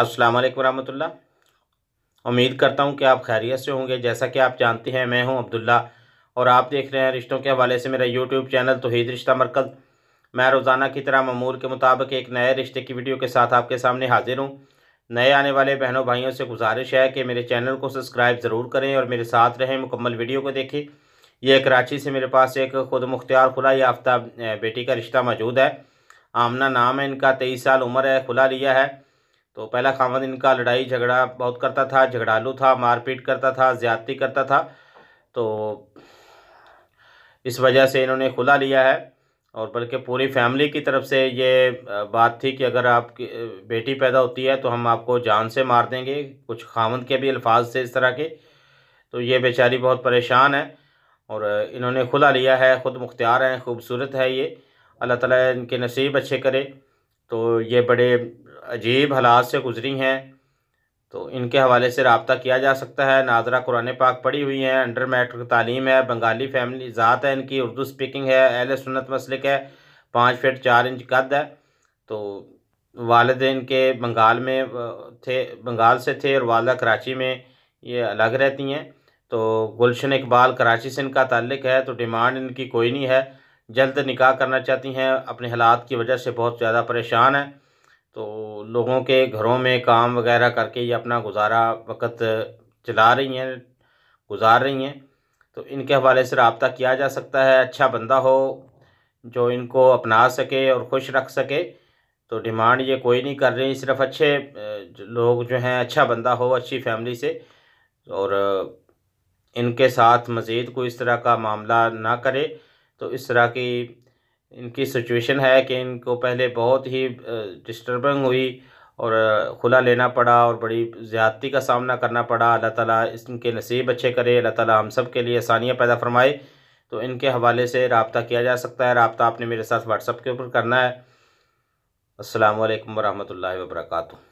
अस्सलाम वालेकुम रहमतुल्लाह उम्मीद करता हूँ कि आप खैरियत से होंगे जैसा कि आप जानते हैं मैं हूँ अब्दुल्ला और आप देख रहे हैं रिश्तों के हवाले से मेरा यूट्यूब चैनल तोहेद रिश्ता मरकज़ मैं रोज़ाना की तरह ममूर के मुताबिक एक नए रिश्ते की वीडियो के साथ आपके सामने हाजिर हूँ नए आने वाले बहनों भाइयों से गुजारिश है कि मेरे चैनल को सब्सक्राइब ज़रूर करें और मेरे साथ रहें मुकम्मल वीडियो को देखें यह कराची से मेरे पास एक ख़ुद मुख्तियार खुला याफ्ता बेटी का रिश्ता मौजूद है आमना नाम है इनका तेईस साल उम्र है खुला लिया है तो पहला खामद इनका लड़ाई झगड़ा बहुत करता था झगड़ालू था मारपीट करता था ज़्यादती करता था तो इस वजह से इन्होंने खुला लिया है और बल्कि पूरी फैमिली की तरफ से ये बात थी कि अगर आपकी बेटी पैदा होती है तो हम आपको जान से मार देंगे कुछ खामद के भी अल्फाज थे इस तरह के तो ये बेचारी बहुत परेशान है और इन्होंने खुला लिया है ख़ुद मुख्तियार हैं खूबसूरत है ये अल्लाह ताला इनके नसीब अच्छे करे तो ये बड़े अजीब हालात से गुजरी हैं तो इनके हवाले से रबता किया जा सकता है नाजरा कुरान पाक पढ़ी हुई हैं अंडर मैट्रिक तालीम है बंगाली फैमिली ज़ात है इनकी उर्दू स्पीकिंग है अहल सुन्नत मसलिक है पाँच फिट चार इंच कद है तो वालद इनके बंगाल में थे बंगाल से थे और वालदा कराची में ये अलग रहती हैं तो गुलशन इकबाल कराची से इनका तल्लक है तो डिमांड इनकी कोई नहीं है जल्द निकाह करना चाहती हैं अपने हालात की वजह से बहुत ज़्यादा परेशान है तो लोगों के घरों में काम वगैरह करके ये अपना गुजारा वक़्त चला रही हैं गुजार रही हैं तो इनके हवाले से रबता किया जा सकता है अच्छा बंदा हो जो इनको अपना सके और खुश रख सके तो डिमांड ये कोई नहीं कर रही सिर्फ अच्छे लोग जो हैं अच्छा बंदा हो अच्छी फैमिली से और इनके साथ मज़ीद कोई इस तरह का मामला ना करे तो इस तरह की इनकी सिचुएशन है कि इनको पहले बहुत ही डिस्टर्बिंग हुई और खुला लेना पड़ा और बड़ी ज़्यादती का सामना करना पड़ा अल्लाह ताला इनके नसीब अच्छे करे अल्लाह ताला हम सब के लिए आसानियाँ पैदा फरमाए तो इनके हवाले से रबता किया जा सकता है रबता आपने मेरे साथ व्हाट्सअप के ऊपर करना है अल्लाम वरहमल वर्का